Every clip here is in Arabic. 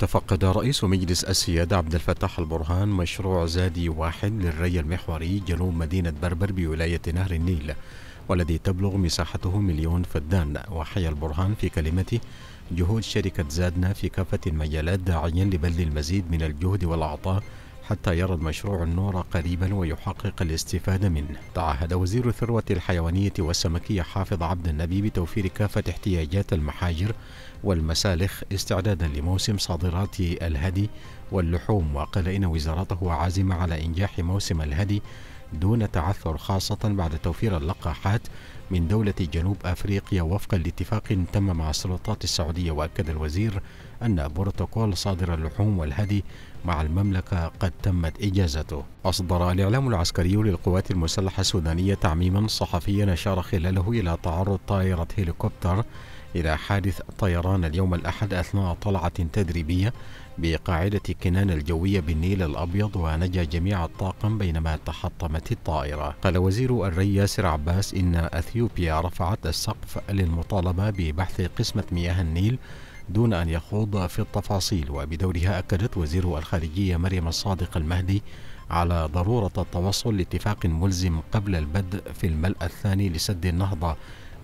تفقد رئيس مجلس السيادة عبد الفتاح البرهان مشروع زادي واحد للري المحوري جنوب مدينة بربر بولاية نهر النيل والذي تبلغ مساحته مليون فدان وحيا البرهان في كلمته جهود شركة زادنا في كافة المجالات داعيا لبذل المزيد من الجهد والعطاء حتى يرى المشروع النور قريبا ويحقق الاستفادة منه تعهد وزير الثروة الحيوانية والسمكية حافظ عبد النبي بتوفير كافة احتياجات المحاجر والمسالخ استعدادا لموسم صادرات الهدي واللحوم وقال إن وزارته عازمة على إنجاح موسم الهدي دون تعثر خاصة بعد توفير اللقاحات من دولة جنوب أفريقيا وفقا لاتفاق تم مع السلطات السعودية وأكد الوزير أن بروتوكول صادر اللحوم والهدي مع المملكة قد تمت إجازته أصدر الإعلام العسكري للقوات المسلحة السودانية تعميما صحفيا أشار خلاله إلى تعرض طائرة هليكوبتر إلى حادث طيران اليوم الأحد أثناء طلعة تدريبية بقاعدة كنان الجوية بالنيل الأبيض ونجا جميع الطاقم بينما تحطمت الطائرة قال وزير الري ياسر عباس إن أثيوبيا رفعت السقف للمطالبة ببحث قسمة مياه النيل دون أن يخوض في التفاصيل وبدورها أكدت وزير الخارجية مريم الصادق المهدي على ضرورة التوصل لاتفاق ملزم قبل البدء في الملأ الثاني لسد النهضة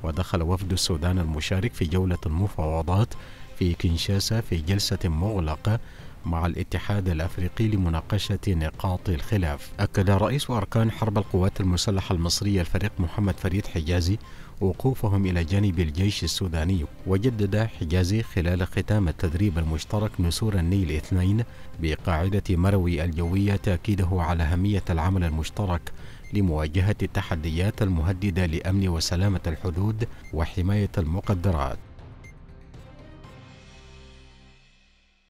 ودخل وفد السودان المشارك في جولة المفاوضات في كينشاسا في جلسة مغلقة مع الاتحاد الافريقي لمناقشه نقاط الخلاف. اكد رئيس اركان حرب القوات المسلحه المصريه الفريق محمد فريد حجازي وقوفهم الى جانب الجيش السوداني، وجدد حجازي خلال ختام التدريب المشترك نسور النيل اثنين بقاعده مروي الجويه تاكيده على اهميه العمل المشترك لمواجهة التحديات المهددة لأمن وسلامة الحدود وحماية المقدرات